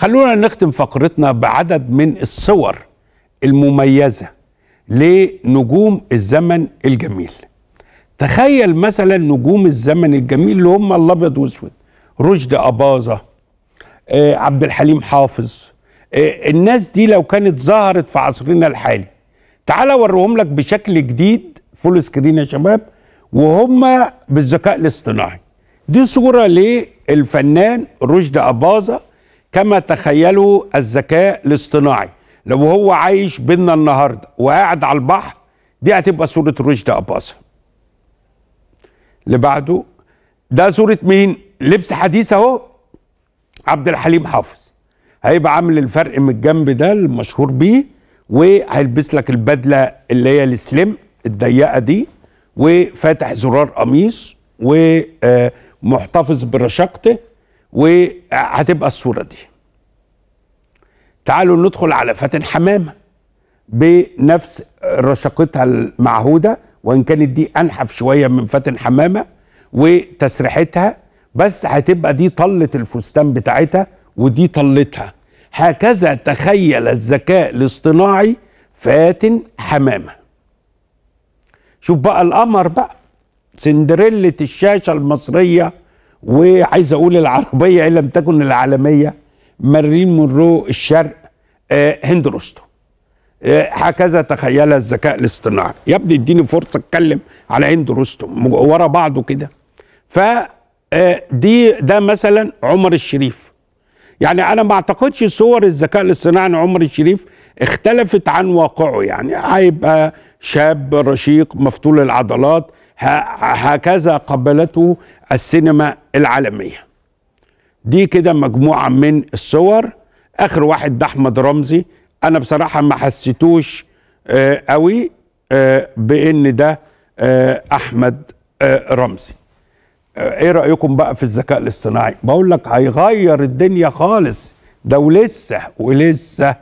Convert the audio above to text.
خلونا نختم فقرتنا بعدد من الصور المميزة لنجوم الزمن الجميل تخيل مثلا نجوم الزمن الجميل اللي هم الابيض واسود رشدي اباظه آه عبد الحليم حافظ آه الناس دي لو كانت ظهرت في عصرنا الحالي تعال اوريهم لك بشكل جديد فول سكرين يا شباب وهم بالذكاء الاصطناعي دي صوره للفنان رشدي اباظه كما تخيلوا الذكاء الاصطناعي لو هو عايش بينا النهارده وقاعد على البحر دي هتبقى صوره رشدي اباظه اللي بعده ده صوره مين لبس حديث اهو عبد الحليم حافظ هيبقى عامل الفرق من الجنب ده المشهور بيه وهيلبس لك البدله اللي هي السليم الضيقه دي وفاتح زرار قميص ومحتفظ برشاقته وهتبقى الصورة دي تعالوا ندخل على فاتن حمامة بنفس رشاقتها المعهودة وإن كانت دي أنحف شوية من فاتن حمامة وتسريحتها بس هتبقى دي طلة الفستان بتاعتها ودي طلتها هكذا تخيل الذكاء الاصطناعي فاتن حمامة شوف بقى القمر بقى سندريلة الشاشة المصرية وعايز اقول العربيه ان لم تكن العالميه مارلين مونرو الشرق آه، هند رستم آه، هكذا تخيلها الذكاء الاصطناعي يا ابني اديني فرصه اتكلم على هند رستم ورا بعضه كده ف آه، دي ده مثلا عمر الشريف يعني انا ما اعتقدش صور الذكاء الاصطناعي عن عمر الشريف اختلفت عن واقعه يعني هيبقى شاب رشيق مفتول العضلات هكذا قبلته السينما العالمية دي كده مجموعة من الصور آخر واحد ده أحمد رمزي أنا بصراحة ما حسيتوش آه، قوي آه، بإن ده آه، أحمد رمزي ايه رايكم بقى في الذكاء الاصطناعي بقول لك هيغير الدنيا خالص ده ولسه ولسه